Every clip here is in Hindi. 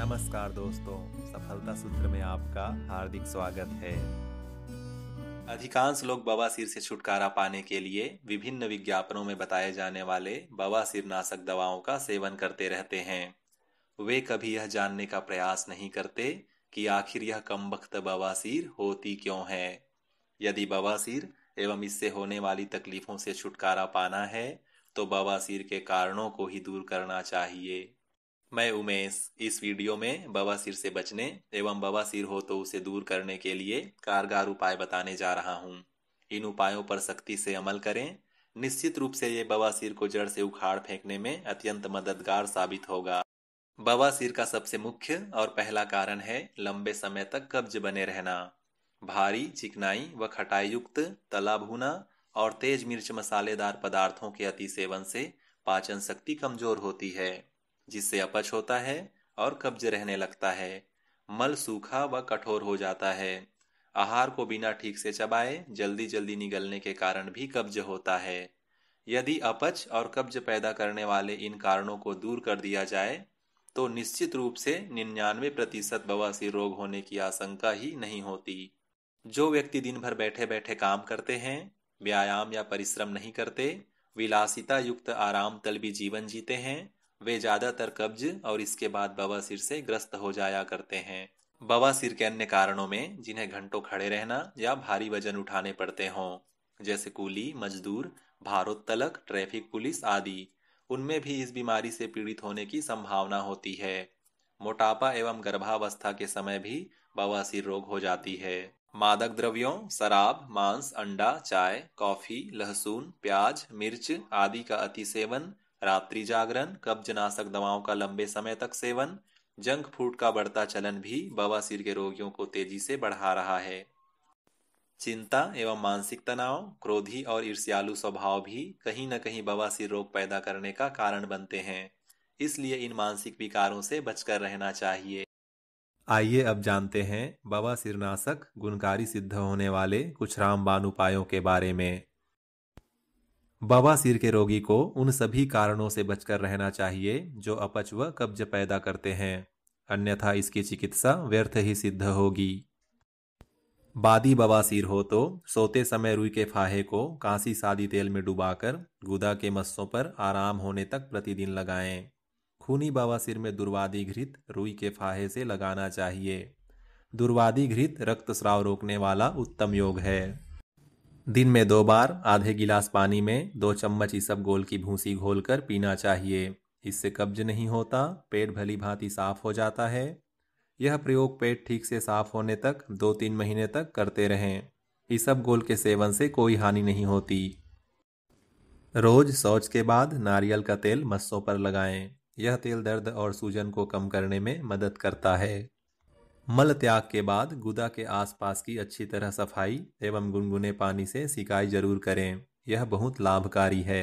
नमस्कार दोस्तों सफलता सूत्र में आपका हार्दिक स्वागत है अधिकांश लोग बवासीर से छुटकारा पाने के लिए विभिन्न विज्ञापनों में बताए जाने वाले बवासीर नाशक दवाओं का सेवन करते रहते हैं वे कभी यह जानने का प्रयास नहीं करते कि आखिर यह कम वक्त बवासीर होती क्यों है यदि बवासीर एवं इससे होने वाली तकलीफों से छुटकारा पाना है तो बवासीर के कारणों को ही दूर करना चाहिए मैं उमेश इस वीडियो में बवासीर से बचने एवं बवासीर हो तो उसे दूर करने के लिए कारगर उपाय बताने जा रहा हूँ इन उपायों पर सख्ती से अमल करें निश्चित रूप से ये बवासीर को जड़ से उखाड़ फेंकने में अत्यंत मददगार साबित होगा बवासीर का सबसे मुख्य और पहला कारण है लंबे समय तक कब्ज बने रहना भारी चिकनाई व खटाई युक्त तला भुना और तेज मिर्च मसालेदार पदार्थों के अति सेवन से पाचन शक्ति कमजोर होती है जिससे अपच होता है और कब्ज रहने लगता है मल सूखा व कठोर हो जाता है आहार को बिना ठीक से चबाए जल्दी जल्दी निगलने के कारण भी कब्ज होता है यदि अपच और कब्ज पैदा करने वाले इन कारणों को दूर कर दिया जाए तो निश्चित रूप से निन्यानवे प्रतिशत बवासी रोग होने की आशंका ही नहीं होती जो व्यक्ति दिन भर बैठे बैठे काम करते हैं व्यायाम या परिश्रम नहीं करते विलासिता युक्त आराम तलबी जीवन जीते हैं वे ज्यादातर कब्ज और इसके बाद बवासीर से ग्रस्त हो जाया करते हैं बवासीर के अन्य कारणों में जिन्हें घंटों खड़े रहना या भारी वजन उठाने पड़ते हों जैसे कूली मजदूर भारोत्तलक ट्रैफिक पुलिस आदि उनमें भी इस बीमारी से पीड़ित होने की संभावना होती है मोटापा एवं गर्भावस्था के समय भी बवासीर रोग हो जाती है मादक द्रव्यों शराब मांस अंडा चाय कॉफी लहसुन प्याज मिर्च आदि का अति सेवन रात्रि जागरण कब्जनाशक दवाओं का लंबे समय तक सेवन जंक फूड का बढ़ता चलन भी बवासीर के रोगियों को तेजी से बढ़ा रहा है चिंता एवं मानसिक तनाव क्रोधी और ईर्ष्यालु स्वभाव भी कहीं न कहीं बवासीर रोग पैदा करने का कारण बनते हैं इसलिए इन मानसिक विकारों से बचकर रहना चाहिए आइए अब जानते हैं नाशक गुणकारी सिद्ध होने वाले कुछ रामबान उपायों के बारे में बवासीर के रोगी को उन सभी कारणों से बचकर रहना चाहिए जो अपच व कब्ज पैदा करते हैं अन्यथा इसकी चिकित्सा व्यर्थ ही सिद्ध होगी बादी बवासीर हो तो सोते समय रुई के फाहे को कांसी सादी तेल में डुबाकर गुदा के मस्सों पर आराम होने तक प्रतिदिन लगाएं। खूनी बवासीर में दुर्वादी घृत रुई के फाहे से लगाना चाहिए दुर्वादी घृत रक्तस्राव रोकने वाला उत्तम योग है दिन में दो बार आधे गिलास पानी में दो चम्मच इसब गोल की भूसी घोलकर पीना चाहिए इससे कब्ज नहीं होता पेट भली भांति साफ हो जाता है यह प्रयोग पेट ठीक से साफ होने तक दो तीन महीने तक करते रहें इसब गोल के सेवन से कोई हानि नहीं होती रोज शौच के बाद नारियल का तेल मस्सों पर लगाएं यह तेल दर्द और सूजन को कम करने में मदद करता है मल त्याग के बाद गुदा के आसपास की अच्छी तरह सफाई एवं गुनगुने पानी से सिकाई जरूर करें यह बहुत लाभकारी है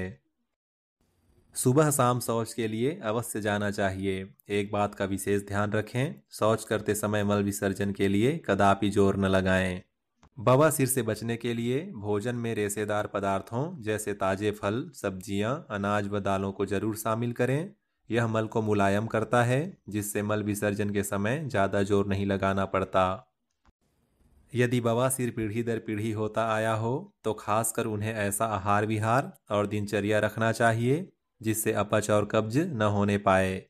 सुबह शाम शौच के लिए अवश्य जाना चाहिए एक बात का विशेष ध्यान रखें शौच करते समय मल विसर्जन के लिए कदापि जोर न लगाएं सिर से बचने के लिए भोजन में रेसेदार पदार्थों जैसे ताजे फल सब्जियां अनाज व दालों को जरूर शामिल करें यह मल को मुलायम करता है जिससे मल विसर्जन के समय ज़्यादा जोर नहीं लगाना पड़ता यदि बवासीर पीढ़ी दर पीढ़ी होता आया हो तो खासकर उन्हें ऐसा आहार विहार और दिनचर्या रखना चाहिए जिससे अपच और कब्ज न होने पाए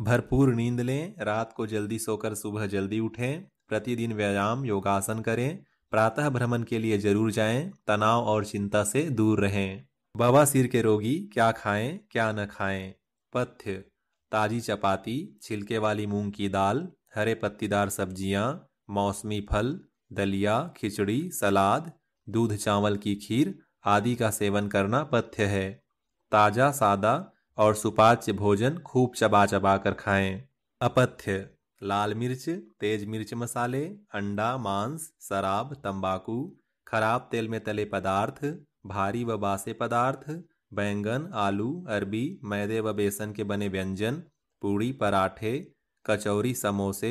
भरपूर नींद लें रात को जल्दी सोकर सुबह जल्दी उठें प्रतिदिन व्यायाम योगासन करें प्रातः भ्रमण के लिए जरूर जाएं, तनाव और चिंता से दूर रहें बवासीर के रोगी क्या खाएं क्या न खाएं पथ्य ताजी चपाती छिलके वाली मूंग की दाल हरे पत्तीदार सब्जियां मौसमी फल दलिया खिचड़ी सलाद दूध चावल की खीर आदि का सेवन करना पथ्य है ताजा सादा और सुपाच्य भोजन खूब चबा चबा कर खाएं अपथ्य लाल मिर्च तेज मिर्च मसाले अंडा मांस शराब तंबाकू खराब तेल में तले पदार्थ भारी व बासे पदार्थ बैंगन आलू अरबी मैदे व बेसन के बने व्यंजन पूड़ी पराठे कचौरी समोसे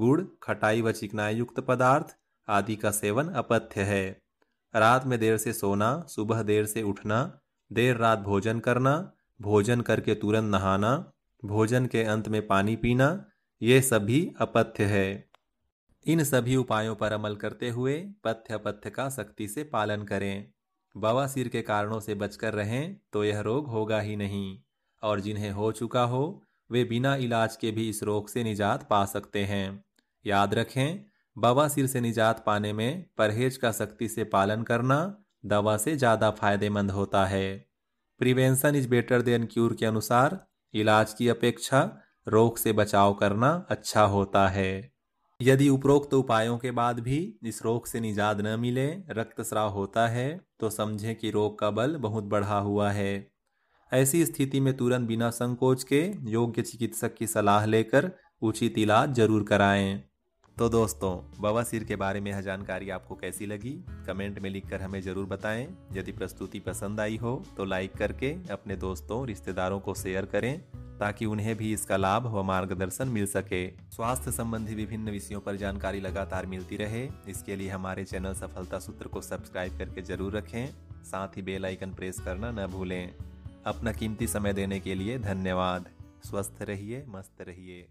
गुड़ खटाई व चिकनाई युक्त पदार्थ आदि का सेवन अपथ्य है रात में देर से सोना सुबह देर से उठना देर रात भोजन करना भोजन करके तुरंत नहाना भोजन के अंत में पानी पीना ये सभी अपथ्य है इन सभी उपायों पर अमल करते हुए पथ्य पथ्य का सख्ती से पालन करें बवासीर के कारणों से बचकर रहें तो यह रोग होगा ही नहीं और जिन्हें हो चुका हो वे बिना इलाज के भी इस रोग से निजात पा सकते हैं याद रखें बवासीर से निजात पाने में परहेज का सख्ती से पालन करना दवा से ज़्यादा फायदेमंद होता है prevention is better than cure के अनुसार इलाज की अपेक्षा रोग से बचाव करना अच्छा होता है यदि उपरोक्त उपायों के बाद भी इस रोग से निजात न मिले रक्तस्राव होता है तो समझें कि रोग का बल बहुत बढ़ा हुआ है ऐसी स्थिति में तुरंत बिना संकोच के योग्य चिकित्सक की सलाह लेकर उचित इलाज जरूर कराएं तो दोस्तों बवासीर के बारे में यह जानकारी आपको कैसी लगी कमेंट में लिखकर हमें ज़रूर बताएं यदि प्रस्तुति पसंद आई हो तो लाइक करके अपने दोस्तों रिश्तेदारों को शेयर करें ताकि उन्हें भी इसका लाभ व मार्गदर्शन मिल सके स्वास्थ्य संबंधी विभिन्न विषयों पर जानकारी लगातार मिलती रहे इसके लिए हमारे चैनल सफलता सूत्र को सब्सक्राइब करके जरूर रखें साथ ही बेल आइकन प्रेस करना न भूलें अपना कीमती समय देने के लिए धन्यवाद स्वस्थ रहिए मस्त रहिए